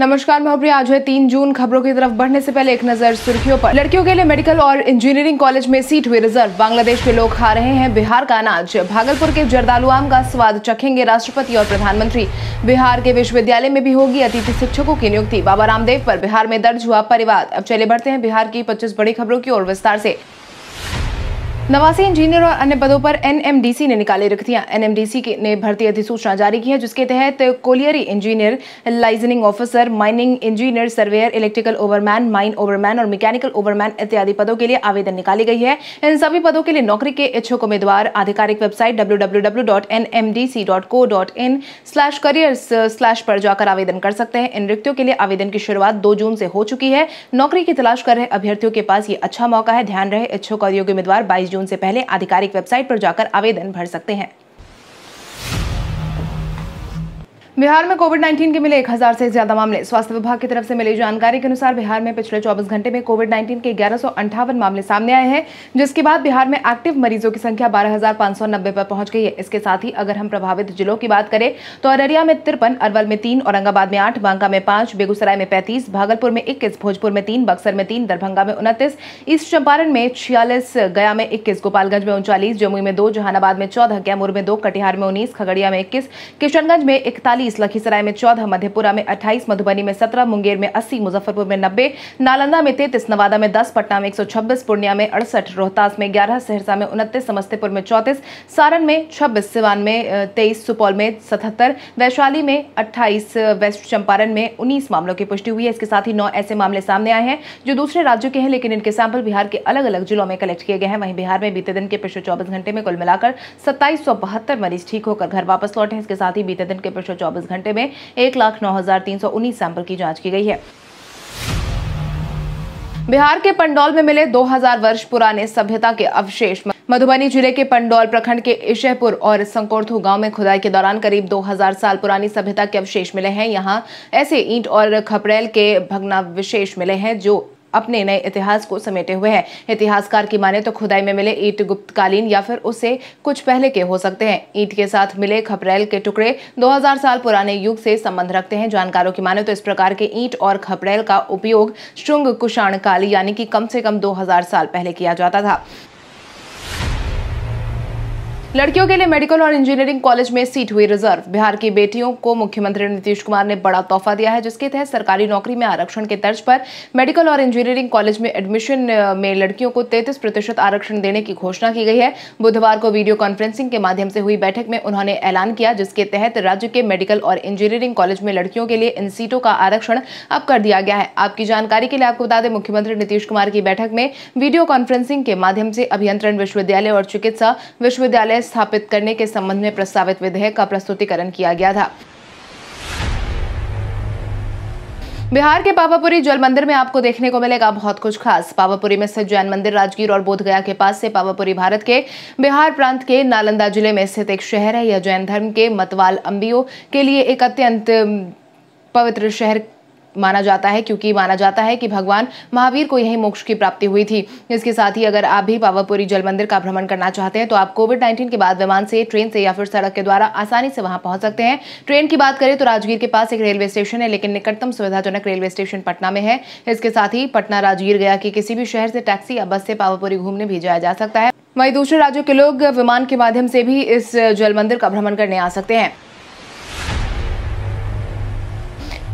नमस्कार मैं महोप्रिया आज है तीन जून खबरों की तरफ बढ़ने से पहले एक नजर सुर्खियों पर लड़कियों के लिए मेडिकल और इंजीनियरिंग कॉलेज में सीट हुई रिजर्व बांग्लादेश के लोग खा रहे हैं बिहार का अनाज भागलपुर के जरदालू आम का स्वाद चखेंगे राष्ट्रपति और प्रधानमंत्री बिहार के विश्वविद्यालय में भी होगी अतिथि शिक्षकों की नियुक्ति बाबा रामदेव पर बिहार में दर्ज हुआ परिवार अब चले बढ़ते हैं बिहार की पच्चीस बड़ी खबरों की और विस्तार ऐसी नवासी इंजीनियर और अन्य पदों पर एनएमडीसी ने निकाले रिक्तियां एनएमडीसी ने भर्ती अधिसूचना जारी की है जिसके तहत colliery engineer liaisoning officer mining engineer surveyor electrical overman mine overman और मैकेनिकल ओवरमैन इत्यादि पदों के लिए आवेदन निकाली गई है इन सभी पदों के लिए नौकरी के इच्छुक उम्मीदवार आधिकारिक वेबसाइट डब्ल्यू careers पर जाकर आवेदन कर सकते हैं इन रिक्तियों के लिए आवेदन की शुरुआत दो जून से हो चुकी है नौकरी की तलाश कर रहे अभ्यर्थियों के पास ये अच्छा मौका है ध्यान रहे इच्छुक और योग्य उम्मीदवार बाईस जून से पहले आधिकारिक वेबसाइट पर जाकर आवेदन भर सकते हैं बिहार में कोविड 19 के मिले एक हजार से ज्यादा मामले स्वास्थ्य विभाग की तरफ से मिली जानकारी के अनुसार बिहार में पिछले 24 घंटे में कोविड 19 के ग्यारह मामले सामने आए हैं जिसके बाद बिहार में एक्टिव मरीजों की संख्या बारह पर पहुंच गई है इसके साथ ही अगर हम प्रभावित जिलों की बात करें तो अररिया में तिरपन अरवल में तीन औरंगाबाद में आठ बांका में पांच बेगूसराय में पैंतीस भागलपुर में इक्कीस भोजपुर में तीन बक्सर में तीन दरभंगा में उनतीस ईस्ट चंपारण में छियालीस गया में इक्कीस गोपालगंज में उनचालीस जमुई में दो जहानाबाद में चौदह कैमूर में दो कटिहार में उन्नीस खगड़िया में इक्कीस किशनगंज में इकतालीस चालीस लखीसराय में चौदह मधेपुरा में अट्ठाईस मधुबनी में सत्रह मुंगेर में अस्सी मुजफ्फरपुर में नब्बे नालंदा में तैतीस नवादा में दस पटना में एक सौ छब्बीस पूर्णिया में अड़सठ रोहतास में ग्यारह सहरसा में उनतीस समस्तीपुर में चौंतीस सारण में छब्बीस सिवान में तेईस सुपौल में सतहत्तर वैशाली में अट्ठाईस वेस्ट चंपारण में उन्नीस मामलों की पुष्टि हुई है इसके साथ ही नौ ऐसे मामले सामने आए हैं जो दूसरे राज्यों के हैं लेकिन इनके सैंपल बिहार के अलग अलग जिलों में कलेक्ट किए गए हैं वहीं बिहार में बीते दिन के पिछले चौबीस घंटे में कुल मिलाकर सत्ताईस मरीज ठीक होकर घर वापस लौटे हैं इसके साथ ही बीते दिन के पिछले चौबीस चौबीस घंटे में एक लाख नौ हजार तीन सौ उन्नीस सैंपल की जांच की गई है बिहार के पंडौल में मिले 2000 वर्ष पुराने सभ्यता के अवशेष मधुबनी जिले के पंडौल प्रखंड के इशहपुर और संकोर्थु गांव में खुदाई के दौरान करीब 2000 साल पुरानी सभ्यता के अवशेष मिले हैं यहां ऐसे ईंट और खपरेल के विशेष मिले हैं जो अपने नए इतिहास को समेटे हुए हैं इतिहासकार की माने तो खुदाई में मिले ईट गुप्तकालीन या फिर उससे कुछ पहले के हो सकते हैं ईट के साथ मिले खपरेल के टुकड़े 2000 साल पुराने युग से संबंध रखते हैं जानकारों की माने तो इस प्रकार के ईट और खपरेल का उपयोग श्रृंग कुषाण काल यानी कि कम से कम दो साल पहले किया जाता था लड़कियों के लिए मेडिकल और इंजीनियरिंग कॉलेज में सीट हुई रिजर्व बिहार की बेटियों को मुख्यमंत्री नीतीश कुमार ने बड़ा तोहफा दिया है जिसके तहत सरकारी नौकरी में आरक्षण के तर्ज पर मेडिकल और इंजीनियरिंग कॉलेज में एडमिशन में लड़कियों को 33 प्रतिशत आरक्षण देने की घोषणा की गई है बुधवार को वीडियो कॉन्फ्रेंसिंग के माध्यम से हुई बैठक में उन्होंने ऐलान किया जिसके तहत राज्य के मेडिकल और इंजीनियरिंग कॉलेज में लड़कियों के लिए इन सीटों का आरक्षण अब कर दिया गया है आपकी जानकारी के लिए आपको बता दें मुख्यमंत्री नीतीश कुमार की बैठक में वीडियो कॉन्फ्रेंसिंग के माध्यम से अभियंत्रण विश्वविद्यालय और चिकित्सा विश्वविद्यालय न्यायालय स्थापित करने के संबंध में प्रस्तावित विधेयक का प्रस्तुतिकरण किया गया था बिहार के पावापुरी जल मंदिर में आपको देखने को मिलेगा बहुत कुछ खास पावापुरी में स्थित जैन मंदिर राजगीर और बोधगया के पास से पावापुरी भारत के बिहार प्रांत के नालंदा जिले में स्थित एक शहर है यह जैन धर्म के मतवाल अंबियों के लिए एक अत्यंत पवित्र शहर माना जाता है क्योंकि माना जाता है कि भगवान महावीर को यही मोक्ष की प्राप्ति हुई थी इसके साथ ही अगर आप भी पावापुरी जल मंदिर का भ्रमण करना चाहते हैं तो आप कोविड नाइन्टीन के बाद विमान से ट्रेन से या फिर सड़क के द्वारा आसानी से वहां पहुंच सकते हैं ट्रेन की बात करें तो राजगीर के पास एक रेलवे स्टेशन है लेकिन निकटतम सुविधाजनक रेलवे स्टेशन पटना में है इसके साथ ही पटना राजगीर गया कि किसी भी शहर से टैक्सी या बस से पावापुरी घूमने भी जाया जा सकता है वहीं दूसरे राज्यों के लोग विमान के माध्यम से भी इस जल मंदिर का भ्रमण करने आ सकते हैं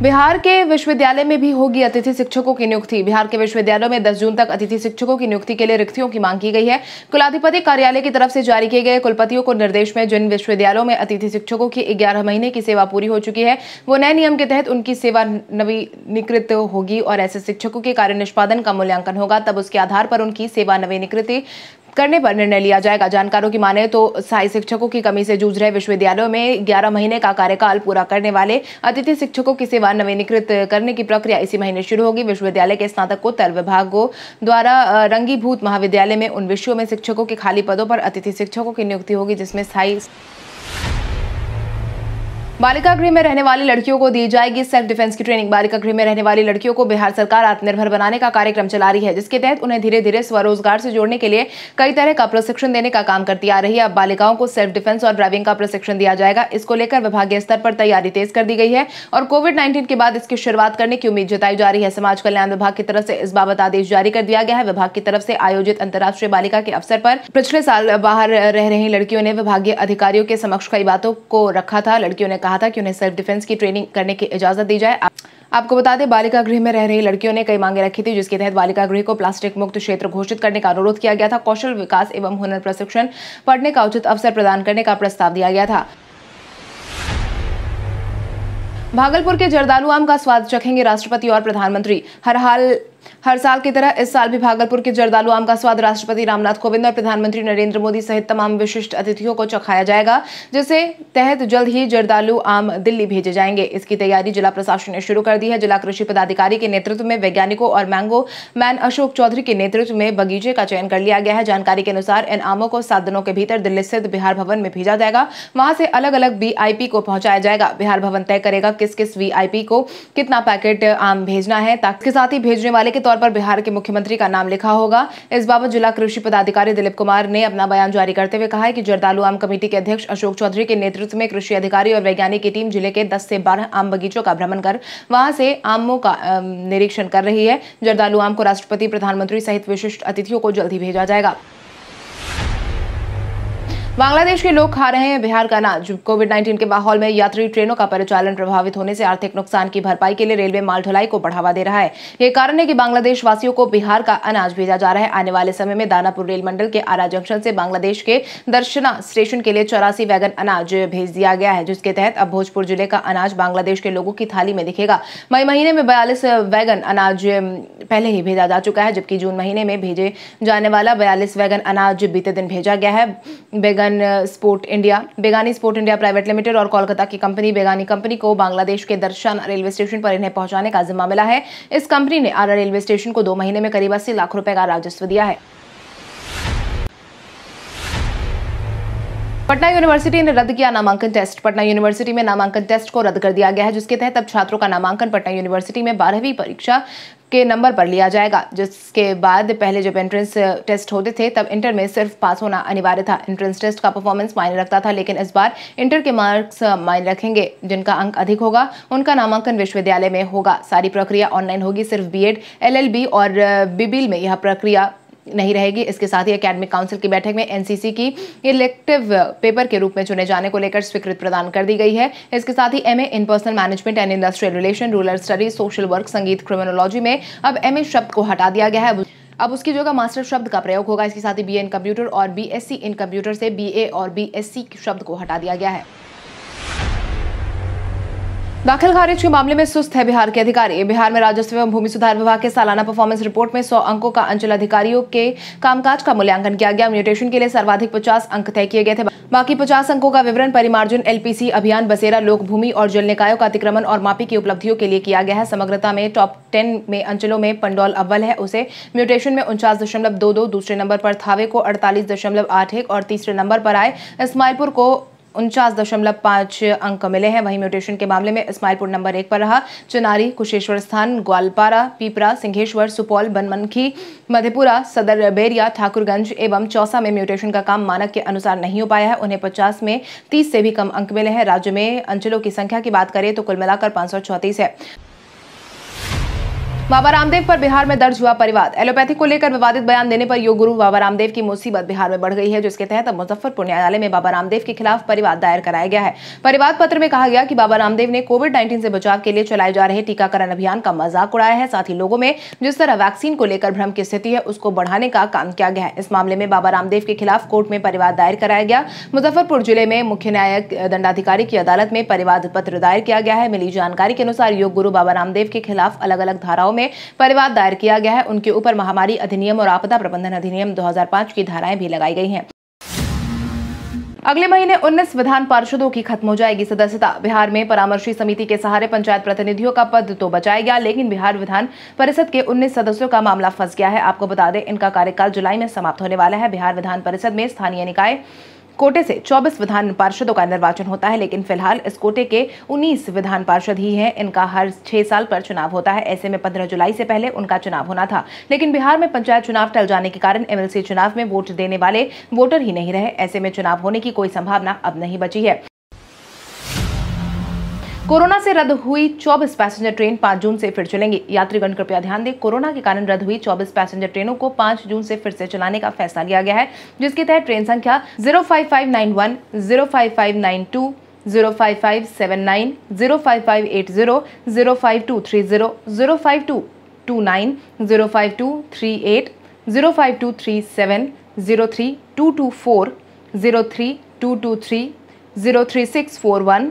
बिहार के विश्वविद्यालय में भी होगी अतिथि शिक्षकों की नियुक्ति बिहार के विश्वविद्यालयों में 10 जून तक अतिथि शिक्षकों की नियुक्ति के लिए रिक्तियों की मांग की गई है कुलाधिपति कार्यालय की तरफ से जारी किए गए कुलपतियों को निर्देश में जिन विश्वविद्यालयों में अतिथि शिक्षकों की ग्यारह महीने की सेवा पूरी हो चुकी है वो नए नियम के तहत उनकी सेवा नवीनीकृत होगी और ऐसे शिक्षकों के कार्य निष्पादन का मूल्यांकन होगा तब उसके आधार पर उनकी सेवा नवीनीकृति करने पर निर्णय लिया जाएगा जानकारों की माने तो सहायक शिक्षकों की कमी से जूझ रहे विश्वविद्यालयों में ग्यारह महीने का कार्यकाल पूरा करने वाले अतिथि शिक्षकों की सेवा नवीनीकृत करने की प्रक्रिया इसी महीने शुरू होगी विश्वविद्यालय के स्नातकोत्तर विभागों द्वारा रंगीभूत महाविद्यालय में उन विषयों में शिक्षकों के खाली पदों पर अतिथि शिक्षकों की नियुक्ति होगी जिसमें स्थायी बालिका गृह में रहने वाली लड़कियों को दी जाएगी सेल्फ डिफेंस की ट्रेनिंग बालिका गृह में रहने वाली लड़कियों को बिहार सरकार आत्मनिर्भर बनाने का कार्यक्रम चला रही है जिसके तहत उन्हें धीरे धीरे स्वरोजगार से जोड़ने के लिए कई तरह का प्रशिक्षण देने का काम करती आ रही है अब बालिकाओं को सेल्फ डिफेंस और ड्राइविंग का प्रशिक्षण दिया जाएगा इसको लेकर विभागीय स्तर पर तैयारी तेज कर दी गई है और कोविड नाइन्टीन के बाद इसकी शुरुआत करने की उम्मीद जताई जा रही है समाज कल्याण विभाग की तरफ से इस बाबत आदेश जारी कर दिया गया है विभाग की तरफ से आयोजित अंतर्राष्ट्रीय बालिका के अवसर पर पिछले साल बाहर रह रही लड़कियों ने विभागीय अधिकारियों के समक्ष कई बातों को रखा था लड़कियों ने कहा था कि उन्हें सेल्फ डिफेंस की ट्रेनिंग करने की इजाजत दी जाए आपको बता दें बालिका गृह में रह रही लड़कियों ने कई मांगे रखी थी जिसके तहत बालिका गृह को प्लास्टिक मुक्त क्षेत्र घोषित करने का अनुरोध किया गया था कौशल विकास एवं हुनर प्रशिक्षण पढ़ने का उचित अवसर प्रदान करने का प्रस्ताव दिया गया था भागलपुर के जरदालू आम का स्वाद चखेंगे राष्ट्रपति और प्रधानमंत्री हर हाल हर साल की तरह इस साल भी भागलपुर के जर्दालू आम का स्वाद राष्ट्रपति रामनाथ कोविंद और प्रधानमंत्री नरेंद्र मोदी सहित तमाम विशिष्ट अतिथियों को चखाया जाएगा जिसके तहत जल्द ही जर्दालू आम दिल्ली भेजे जाएंगे इसकी तैयारी जिला प्रशासन ने शुरू कर दी है जिला कृषि पदाधिकारी के नेतृत्व में वैज्ञानिकों और मैंगो मैन अशोक चौधरी के नेतृत्व में बगीचे का चयन कर लिया गया है जानकारी के अनुसार इन आमों को सात दिनों के भीतर दिल्ली स्थित बिहार भवन में भेजा जाएगा वहां से अलग अलग वीआईपी को पहुंचाया जाएगा बिहार भवन तय करेगा किस किस वीआईपी को कितना पैकेट आम भेजना है ताकि साथ ही भेजने वाले के तौर तौर पर बिहार के मुख्यमंत्री का नाम लिखा होगा इस बाबत जिला कृषि पदाधिकारी दिलीप कुमार ने अपना बयान जारी करते हुए कहा है कि जर्दालू आम कमेटी के अध्यक्ष अशोक चौधरी के नेतृत्व में कृषि अधिकारी और वैज्ञानिक की टीम जिले के दस से बारह आम बगीचों का भ्रमण कर वहां से आमों का निरीक्षण कर रही है जर्दालू आम को राष्ट्रपति प्रधानमंत्री सहित विशिष्ट अतिथियों को जल्द ही भेजा जाएगा बांग्लादेश के लोग खा रहे हैं बिहार का अनाज कोविड 19 के माहौल में यात्री ट्रेनों का परिचालन प्रभावित होने से आर्थिक नुकसान की भरपाई के लिए रेलवे माल ढुलाई को बढ़ावा दे रहा है ये कारण है कि बांग्लादेश वासियों को बिहार का अनाज भेजा जा रहा है आने वाले समय में दानापुर रेल मंडल के आरा जंक्शन से बांग्लादेश के दर्शना स्टेशन के लिए चौरासी वैगन अनाज भेज दिया गया है जिसके तहत अब भोजपुर जिले का अनाज बांग्लादेश के लोगों की थाली में दिखेगा मई महीने में बयालीस वैगन अनाज पहले ही भेजा जा चुका है जबकि जून महीने में भेजे जाने वाला बयालीस वैगन अनाज बीते दिन भेजा गया है Bandhan sport India Begani sport India private limited और कोलकाता की कंपनी बेगानी कंपनी को बांग्लादेश के दर्शन रेलवे स्टेशन पर इन्हें पहुंचाने का जिम्मा मिला है इस कंपनी ने आरा रेलवे स्टेशन को दो महीने में करीब अस्सी लाख रुपए का राजस्व दिया है पटना यूनिवर्सिटी ने रद्द किया नामांकन टेस्ट पटना यूनिवर्सिटी में नामांकन टेस्ट को रद्द कर दिया गया है जिसके तहत अब छात्रों का नामांकन पटना यूनिवर्सिटी में बारहवीं परीक्षा के नंबर पर लिया जाएगा जिसके बाद पहले जब एंट्रेंस टेस्ट uh, होते थे तब इंटर में सिर्फ पास होना अनिवार्य था एंट्रेंस टेस्ट का परफॉर्मेंस मायने रखता था लेकिन इस बार इंटर के मार्क्स uh, मायने रखेंगे जिनका अंक अधिक होगा उनका नामांकन विश्वविद्यालय में होगा सारी प्रक्रिया ऑनलाइन होगी सिर्फ बी एड और बीबील uh, में यह प्रक्रिया नहीं रहेगी इसके साथ ही अकेडमिक काउंसिल की बैठक में एनसीसी की इलेक्टिव पेपर के रूप में चुने जाने को लेकर स्वीकृत प्रदान कर दी गई है इसके साथ ही M in personnel management and industrial relation rural studies social work संगीत क्रिमिनोलॉजी में अब एम शब्द को हटा दिया गया है अब उसकी जगह मास्टर शब्द का प्रयोग होगा इसके साथ ही बी इन कंप्यूटर और बी इन कंप्यूटर से बी और बी शब्द को हटा दिया गया है दाखिल खारिज के मामले में सुस्त है बिहार के अधिकारी बिहार में राजस्व एवं भूमि सुधार विभाग के सालाना परफॉर्मेंस रिपोर्ट में 100 अंकों का अंचल अधिकारियों के कामकाज का मूल्यांकन किया गया म्यूटेशन के लिए सर्वाधिक 50 अंक तय किए गए थे बाकी 50 अंकों का विवरण परिमार्जन एलपीसी अभियान बसेरा लोक भूमि और जल निकायों का अतिक्रमण और मापी की उपलब्धियों के लिए किया गया है समग्रता में टॉप टेन में अंचलों में पंडौल अव्वल है उसे म्यूटेशन में उनचास दशमलव दो दो दूसरे नंबर पर थावे को अड़तालीस दशमलव आठ एक और तीसरे नंबर पर आए इसमाइलपुर को उनचास दशमलव पाँच अंक मिले हैं वहीं म्यूटेशन के मामले में इस्माइलपुर नंबर एक पर रहा चुनारी कुशेश्वर स्थान ग्वालपारा पीपरा सिंहेश्वर सुपौल बनमनखी मधेपुरा सदर बेरिया ठाकुरगंज एवं चौसा में म्यूटेशन का काम मानक के अनुसार नहीं हो पाया है उन्हें पचास में तीस से भी कम अंक मिले हैं राज्य में अंचलों की संख्या की बात करें तो कुल मिलाकर पाँच है बाबा रामदेव पर बिहार में दर्ज हुआ परिवाद एलोपैथी को लेकर विवादित बयान देने पर योग गुरु बाबा रामदेव की मुसीबत बिहार में बढ़ गई है जिसके तहत अब मुजफ्फरपुर न्यायालय में बाबा रामदेव के खिलाफ परिवाद दायर कराया गया है परिवाद पत्र में कहा गया कि बाबा रामदेव ने कोविड नाइन्टीन से बचाव के लिए चलाए जा रहे टीकाकरण अभियान का मजाक उड़ाया है साथ ही लोगों में जिस तरह वैक्सीन को लेकर भ्रम की स्थिति है उसको बढ़ाने का काम किया गया है इस मामले में बाबा रामदेव के खिलाफ कोर्ट में परिवाद दायर कराया गया मुजफ्फरपुर जिले में मुख्य न्यायिक दंडाधिकारी की अदालत में परिवाद पत्र दायर किया गया है मिली जानकारी के अनुसार योग गुरु बाबा रामदेव के खिलाफ अलग अलग धाराओं में परिवाद दायर किया गया है उनके ऊपर महामारी अधिनियम और आपदा प्रबंधन अधिनियम दो की धाराएं भी लगाई गई है अगले महीने 19 विधान पार्षदों की खत्म हो जाएगी सदस्यता बिहार में परामर्शी समिति के सहारे पंचायत प्रतिनिधियों का पद तो बचाया गया लेकिन बिहार विधान परिषद के 19 सदस्यों का मामला फंस गया है आपको बता दें इनका कार्यकाल जुलाई में समाप्त होने वाला है बिहार विधान परिषद में स्थानीय निकाय कोटे से 24 विधान पार्षदों का निर्वाचन होता है लेकिन फिलहाल इस कोटे के 19 विधान पार्षद ही हैं इनका हर छह साल पर चुनाव होता है ऐसे में 15 जुलाई से पहले उनका चुनाव होना था लेकिन बिहार में पंचायत चुनाव टल जाने के कारण एमएलसी चुनाव में वोट देने वाले वोटर ही नहीं रहे ऐसे में चुनाव होने की कोई संभावना अब नहीं बची है कोरोना से रद्द हुई 24 पैसेंजर ट्रेन 5 जून से फिर चलेंगी यात्रीगण कृपया ध्यान दें कोरोना के कारण रद्द हुई 24 पैसेंजर ट्रेनों को 5 जून से फिर से चलाने का फैसला लिया गया है जिसके तहत ट्रेन संख्या 05591 05592 zero five five seven nine zero five five eight zero zero five two three zero zero five two two nine zero five two three eight zero five two three seven zero three two two four zero three two two three zero three six four one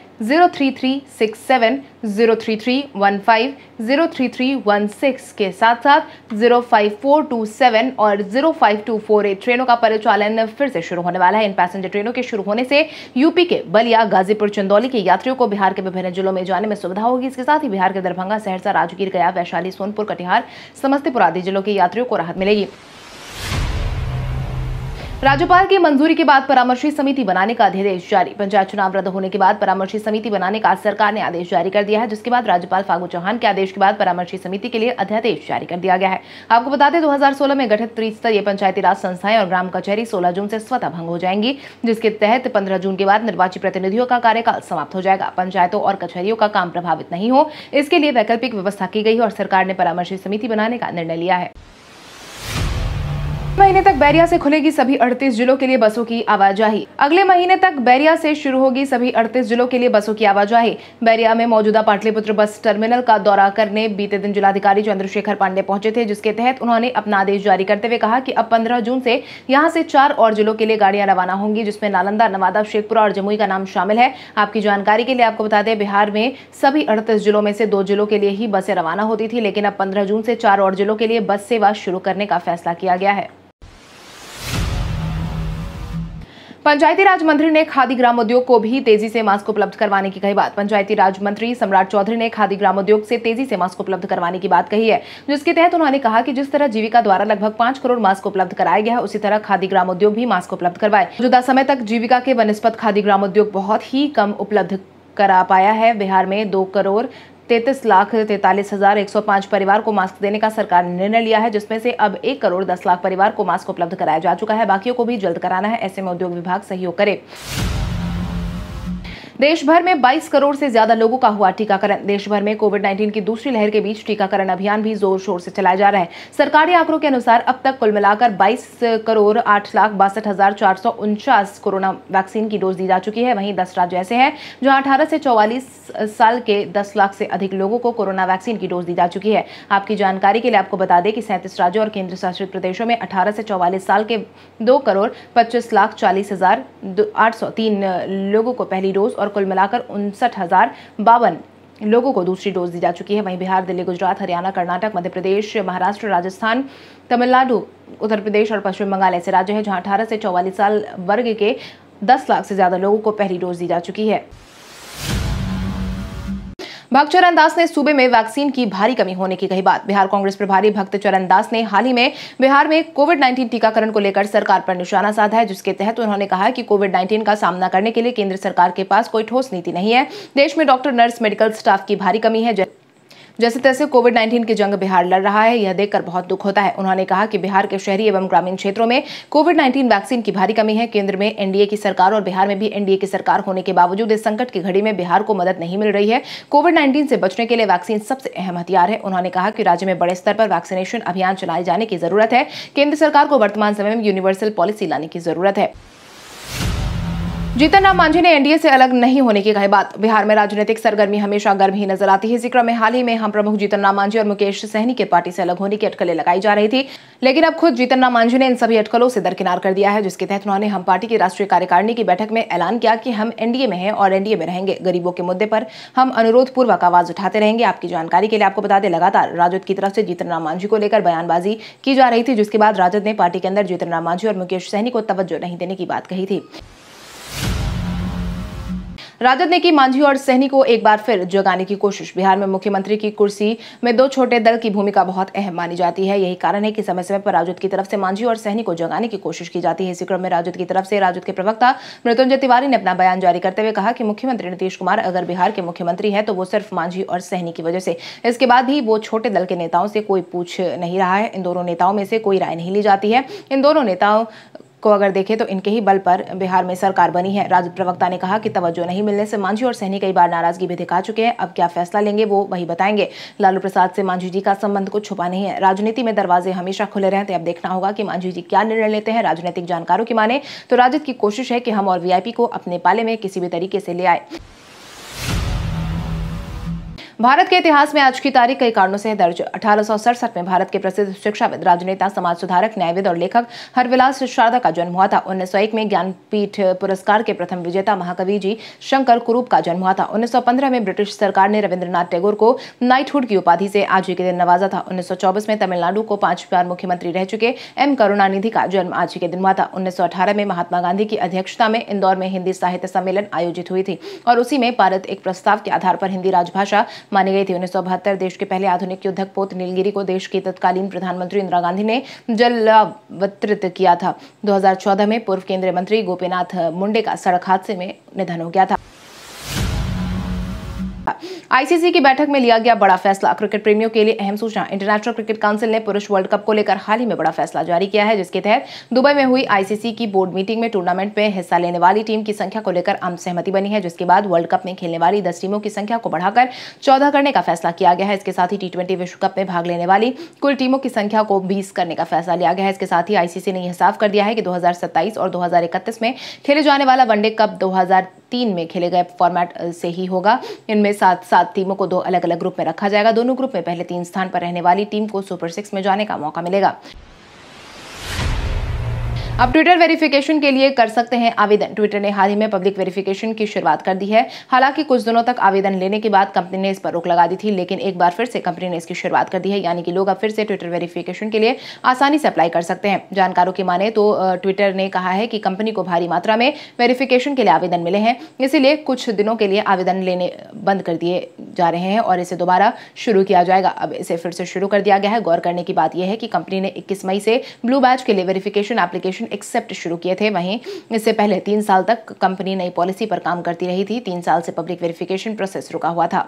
zero three three six seven zero three three one five zero three three one six के साथ साथ zero five four to seven और zero five two four eight ट्रेनों का परिचालन फिर से शुरू होने वाला है इन पैसेंजर ट्रेनों के शुरू होने से यूपी के बलिया गाजीपुर चंदौली के यात्रियों को बिहार के विभिन्न जिलों में जाने में सुविधा होगी इसके साथ ही बिहार के दरभंगा सहरसा राजगीर गया वैशाली सोनपुर कटिहार समस्तीपुर आदि जिलों के यात्रियों को राहत मिलेगी राज्यपाल की मंजूरी के बाद परामर्शी समिति बनाने का अध्यादेश जारी पंचायत चुनाव रद्द होने के बाद परामर्शी समिति बनाने का सरकार ने आदेश जारी कर दिया है जिसके बाद राज्यपाल फागू चौहान के आदेश के बाद परामर्शी समिति के लिए अध्यादेश जारी कर दिया गया है आपको बता दें दो में गठित त्रिस्तरीय पंचायती राज संस्थाएं और ग्राम कचहरी सोलह जून से स्वतः भंग हो जाएंगी जिसके तहत पंद्रह जून के बाद निर्वाचित प्रतिनिधियों का कार्यकाल समाप्त हो जाएगा पंचायतों और कचहरियों का काम प्रभावित नहीं हो इसके लिए वैकल्पिक व्यवस्था की गई और सरकार ने परामर्शी समिति बनाने का निर्णय लिया है महीने तक बैरिया से खुलेगी सभी 38 जिलों के लिए बसों की आवाजाही अगले महीने तक बैरिया से शुरू होगी सभी 38 जिलों के लिए बसों की आवाजाही बैरिया में मौजूदा पाटलिपुत्र बस टर्मिनल का दौरा करने बीते दिन जिलाधिकारी चंद्रशेखर पांडे पहुंचे थे जिसके तहत उन्होंने अपना आदेश जारी करते हुए कहा की अब पंद्रह जून से यहाँ से चार और जिलों के लिए गाड़ियाँ रवाना होंगी जिसमें नालंदा नवादा शेखपुरा और जमुई का नाम शामिल है आपकी जानकारी के लिए आपको बता दें बिहार में सभी अड़तीस जिलों में से दो जिलों के लिए ही बसें रवाना होती थी लेकिन अब पंद्रह जून से चार और जिलों के लिए बस सेवा शुरू करने का फैसला किया गया है पंचायती राज मंत्री ने खादी ग्रामोद्योग को भी तेजी से मास्क उपलब्ध करवाने की कही बात पंचायती राज मंत्री सम्राट चौधरी ने खादी ग्रामोद्योग से तेजी से मास्क उपलब्ध करवाने की बात कही है जिसके तहत उन्होंने कहा कि जिस तरह जीविका द्वारा लगभग पांच करोड़ मास्क उपलब्ध कराया गया है उसी तरह खादी ग्रामोद्योग भी मास्क उपलब्ध करवाए मौजूदा समय तक जीविका के बनस्पत खादी ग्रामोद्योग बहुत ही कम उपलब्ध करा पाया है बिहार में दो करोड़ तैंतीस लाख तैंतालीस हजार एक सौ पांच परिवार को मास्क देने का सरकार ने निर्णय लिया है जिसमें से अब एक करोड़ दस लाख परिवार को मास्क उपलब्ध कराया जा चुका है बाकियों को भी जल्द कराना है ऐसे में उद्योग विभाग सहयोग करे देश भर में 22 करोड़ से ज्यादा लोगों का हुआ टीकाकरण देश भर में कोविड 19 की दूसरी लहर के बीच टीकाकरण अभियान भी जोर शोर से चलाया जा रहा है सरकारी आंकड़ों के अनुसार अब तक कुल मिलाकर 22 करोड़ आठ लाख बासठ हजार चार सौ उनचास कोरोना वैक्सीन की डोज दी जा चुकी है वहीं दस राज्य ऐसे हैं जो अठारह से चौवालीस साल के दस लाख से अधिक लोगों को कोरोना वैक्सीन की डोज दी जा चुकी है आपकी जानकारी के लिए आपको बता दें कि सैंतीस राज्यों और केंद्र शासित प्रदेशों में अठारह से चौवालीस साल के दो करोड़ पच्चीस लाख चालीस हजार आठ सौ तीन लोगों को पहली डोज और कुल मिलाकर उनसठ हजार बावन लोगों को दूसरी डोज दी जा चुकी है वहीं बिहार दिल्ली गुजरात हरियाणा कर्नाटक मध्य प्रदेश महाराष्ट्र राजस्थान तमिलनाडु उत्तर प्रदेश और पश्चिम बंगाल ऐसे राज्य हैं जहां अठारह से चौवालीस साल वर्ग के दस लाख से ज़्यादा लोगों को पहली डोज दी जा चुकी है भक्त चरण दास ने सूबे में वैक्सीन की भारी कमी होने की कही बात बिहार कांग्रेस प्रभारी भक्त चरण दास ने हाल ही में बिहार में कोविड नाइन्टीन टीकाकरण को लेकर सरकार पर निशाना साधा है जिसके तहत उन्होंने कहा कि कोविड नाइन्टीन का सामना करने के लिए केंद्र सरकार के पास कोई ठोस नीति नहीं है देश में डॉक्टर नर्स मेडिकल स्टाफ की भारी कमी है जैसे तैसे कोविड नाइन्टीन की जंग बिहार लड़ रहा है यह देखकर बहुत दुख होता है उन्होंने कहा कि बिहार के शहरी एवं ग्रामीण क्षेत्रों में कोविड नाइन्टीन वैक्सीन की भारी कमी है केंद्र में एनडीए की सरकार और बिहार में भी एनडीए की सरकार होने के बावजूद इस संकट की घड़ी में बिहार को मदद नहीं मिल रही है कोविड नाइन्टीन से बचने के लिए वैक्सीन सबसे अहम हथियार है उन्होंने कहा कि राज्य में बड़े स्तर पर वैक्सीनेशन अभियान चलाए जाने की जरूरत है केंद्र सरकार को वर्तमान समय में यूनिवर्सल पॉलिसी लाने की जरूरत है जीतन राम मांझी ने एनडीए से अलग नहीं होने की कही बात बिहार में राजनीतिक सरगर्मी हमेशा गर्म ही नजर आती है इसी क्रम में हाल ही में हम प्रमुख जीतन राम मांझी और मुकेश सहनी के पार्टी से अलग होने की अटकलें लगाई जा रही थी लेकिन अब खुद जीतन राम मांझी ने इन सभी अटकलों से दरकिनार कर दिया है जिसके तहत उन्होंने हम पार्टी की राष्ट्रीय कार्यकारिणी की बैठक में ऐलान किया कि हम एनडीए में हैं और एनडीए में रहेंगे गरीबों के मुद्दे पर हम अनुरोध पूर्वक आवाज उठाते रहेंगे आपकी जानकारी के लिए आपको बता दें लगातार राजद की तरफ से जीतन राम मांझी को लेकर बयानबाजी की जा रही थी जिसके बाद राजद ने पार्टी के अंदर जीतन राम मांझी और मुकेश सहनी को तवज्जो नहीं देने की बात कही थी राजद ने की मांझी और सहनी को एक बार फिर जगाने की कोशिश बिहार में मुख्यमंत्री की कुर्सी में दो छोटे दल की भूमिका बहुत अहम मानी जाती है यही कारण है कि समय समय पर राजद की तरफ से मांझी और सहनी को जगाने की कोशिश की जाती है इसी क्रम में राजद की तरफ से राजद के प्रवक्ता मृत्युंजय तिवारी ने अपना बयान जारी करते हुए कहा कि मुख्यमंत्री नीतीश कुमार अगर बिहार के मुख्यमंत्री है तो वो सिर्फ मांझी और सहनी की वजह से इसके बाद भी वो छोटे दल के नेताओं से कोई पूछ नहीं रहा है इन दोनों नेताओं में से कोई राय नहीं ली जाती है इन दोनों नेताओं को अगर देखें तो इनके ही बल पर बिहार में सरकार बनी है राजद प्रवक्ता ने कहा कि तवज्जो नहीं मिलने से मांझी और सहनी कई बार नाराजगी भी दिखा चुके हैं अब क्या फैसला लेंगे वो वही बताएंगे लालू प्रसाद से मांझी जी का संबंध कुछ छुपा नहीं है राजनीति में दरवाजे हमेशा खुले रहते अब देखना होगा कि मांझी जी क्या निर्णय लेते हैं राजनीतिक जानकारों की माने तो राजद की कोशिश है कि हम और वीआईपी को अपने पाले में किसी भी तरीके से ले आए भारत के इतिहास में आज की तारीख कई कारणों से दर्ज अठारह में भारत के प्रसिद्ध शिक्षाविद राजनेता समाज सुधारक न्यायविद और लेखक हरविलास शारदा का जन्म हुआ था उन्नीस में ज्ञानपीठ पुरस्कार के प्रथम विजेता महाकवि जी शंकर कुरूप का जन्म हुआ था उन्नीस में ब्रिटिश सरकार ने रविंद्रनाथ टैगोर को नाइटहुड की उपाधि से आज ही के दिन नवाजा था उन्नीस में तमिलनाडु को पांच बार मुख्यमंत्री रह चुके एम करुणानिधि का जन्म आज ही के दिन हुआ था उन्नीस में महात्मा गांधी की अध्यक्षता में इंदौर में हिंदी साहित्य सम्मेलन आयोजित हुई थी और उसी में भारत एक प्रस्ताव के आधार पर हिंदी राजभाषा मानी गई थी उन्नीस देश के पहले आधुनिक युद्धक पोत नीलगिरी को देश की तत्कालीन प्रधानमंत्री इंदिरा गांधी ने जलावतृत किया था दो में पूर्व केंद्रीय मंत्री गोपीनाथ मुंडे का सड़क हादसे में निधन हो गया था आईसीसी की बैठक में लिया गया बड़ा फैसला क्रिकेट प्रेमियों के लिए अहम सूचना इंटरनेशनल क्रिकेट काउंसिल ने पुरुष वर्ल्ड कप को लेकर हाल ही में बड़ा फैसला जारी किया है जिसके तहत दुबई में हुई आईसीसी की बोर्ड मीटिंग में टूर्नामेंट में हिस्सा लेने वाली टीम की संख्या को लेकर आम सहमति बनी है जिसके बाद वर्ल्ड कप में खेलने वाली दस टीमों की संख्या को बढ़ाकर चौदह करने का फैसला किया गया है इसके साथ ही टी विश्व कप में भाग लेने वाली कुल टीमों की संख्या को बीस करने का फैसला लिया गया है इसके साथ ही आईसीसी ने यह साफ कर दिया है कि दो और दो में खेले जाने वाला वनडे कप दो में खेले गए फॉर्मेट से ही होगा इनमें में सात सात टीमों को दो अलग अलग ग्रुप में रखा जाएगा दोनों ग्रुप में पहले तीन स्थान पर रहने वाली टीम को सुपर सिक्स में जाने का मौका मिलेगा अब ट्विटर वेरिफिकेशन के लिए कर सकते हैं आवेदन ट्विटर ने हाल ही में पब्लिक वेरिफिकेशन की शुरुआत कर दी है हालांकि कुछ दिनों तक आवेदन लेने के बाद कंपनी ने इस पर रोक लगा दी थी लेकिन एक बार फिर से कंपनी ने इसकी शुरुआत कर दी है यानी कि लोग अब फिर से ट्विटर वेरिफिकेशन के लिए आसानी से अप्लाई कर सकते हैं जानकारों की माने तो ट्विटर ने कहा है कि कंपनी को भारी मात्रा में वेरिफिकेशन के लिए आवेदन मिले हैं इसीलिए कुछ दिनों के लिए आवेदन लेने बंद कर दिए जा रहे हैं और इसे दोबारा शुरू किया जाएगा अब इसे फिर से शुरू कर दिया गया है गौर करने की बात यह है कि कंपनी ने 21 मई से ब्लू बैच के लिए वेरिफिकेशन एप्लीकेशन एक्सेप्ट शुरू किए थे वहीं इससे पहले तीन साल तक कंपनी नई पॉलिसी पर काम करती रही थी तीन साल से पब्लिक वेरिफिकेशन प्रोसेस रुका हुआ था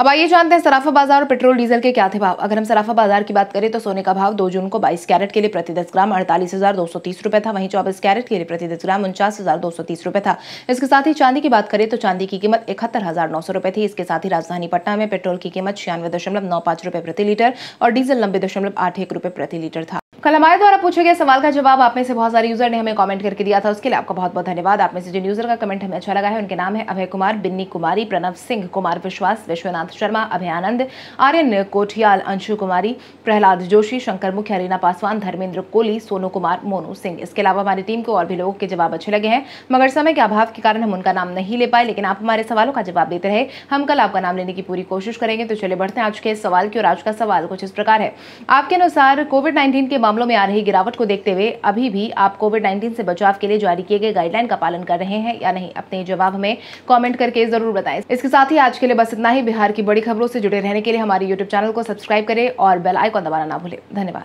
अब आइए जानते हैं सराफा बाजार और पेट्रोल डीजल के क्या थे भाव अगर हम सराफा बाजार की बात करें तो सोने का भाव 2 जून को 22 कैरेट के लिए प्रति 10 ग्राम अड़तालीस हजार दो सौ तीस रुपए था वहीं चौबीस कैरेट के लिए प्रति 10 ग्राम उनचास हजार दो सौ तीस रुपए था इसके साथ ही चांदी की बात करें तो चांदी की कीमत इकहत्तर हजार नौ सौ रुपए थी इसके साथ ही राजधानी पटना में पेट्रोल की कीमत छियानवे दशमलव नौ पांच रुपए प्रति लीटर और डीजल नब्बे दशमलव आठ एक रुपए प्रति लीटर था कल हमारे द्वारा पूछे गए सवाल का जवाब आप में से बहुत सारे यूजर ने हमें कमेंट करके दिया था उसके लिए आपका बहुत बहुत धन्यवाद आप में से जिन यूजर का कमेंट हमें अच्छा लगा है उनके नाम है अभय कुमार बिन्नी कुमारी प्रणव सिंह कुमार विश्वास विश्वनाथ शर्मा अभयानंद आर्यन कोठियाल अंशु कुमारी प्रहलाद जोशी शंकर मुख्य हरीना पासवान धर्मेंद्र कोहली सोनू कुमार मोनू सिंह इसके अलावा हमारी टीम को और भी लोगों के जवाब अच्छे लगे हैं मगर समय के अभाव के कारण हम उनका नाम नहीं ले पाए लेकिन आप हमारे सवालों का जवाब देते रहे हम कल आपका नाम लेने की पूरी कोशिश करेंगे तो चले बढ़ते हैं आज के सवाल की और आज का सवाल कुछ इस प्रकार है आपके अनुसार कोविड नाइन्टीन के मामलों में आ रही गिरावट को देखते हुए अभी भी आप कोविड 19 से बचाव के लिए जारी किए गए गाइडलाइन का पालन कर रहे हैं या नहीं अपने जवाब में कमेंट करके जरूर बताएं इसके साथ ही आज के लिए बस इतना ही बिहार की बड़ी खबरों से जुड़े रहने के लिए हमारे यूट्यूब चैनल को सब्सक्राइब करें और बेल आइकॉन दबाना ना भूलें धन्यवाद